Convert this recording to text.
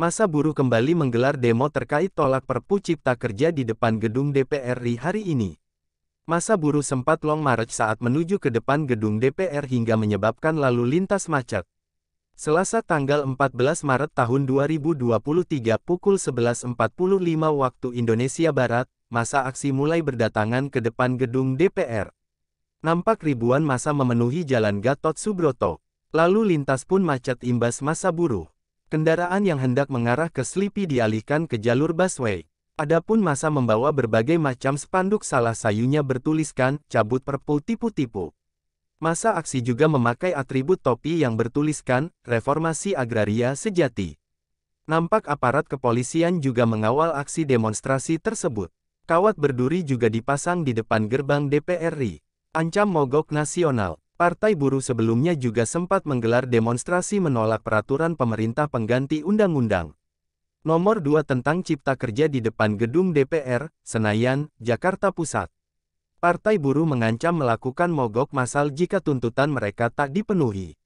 Masa buruh kembali menggelar demo terkait tolak Perpu Cipta Kerja di depan gedung DPR RI hari ini. Masa buruh sempat long march saat menuju ke depan gedung DPR hingga menyebabkan lalu lintas macet. Selasa tanggal 14 Maret tahun 2023 pukul 11.45 waktu Indonesia Barat, masa aksi mulai berdatangan ke depan gedung DPR. Nampak ribuan masa memenuhi Jalan Gatot Subroto. Lalu lintas pun macet imbas masa buruh. Kendaraan yang hendak mengarah ke Sleepy dialihkan ke jalur busway. Adapun masa membawa berbagai macam spanduk salah sayunya bertuliskan, cabut perpu tipu-tipu. Masa aksi juga memakai atribut topi yang bertuliskan, reformasi agraria sejati. Nampak aparat kepolisian juga mengawal aksi demonstrasi tersebut. Kawat berduri juga dipasang di depan gerbang DPR RI. Ancam mogok nasional. Partai Buruh sebelumnya juga sempat menggelar demonstrasi menolak peraturan pemerintah pengganti Undang-Undang Nomor 2 tentang Cipta Kerja di depan gedung DPR, Senayan, Jakarta Pusat. Partai Buruh mengancam melakukan mogok massal jika tuntutan mereka tak dipenuhi.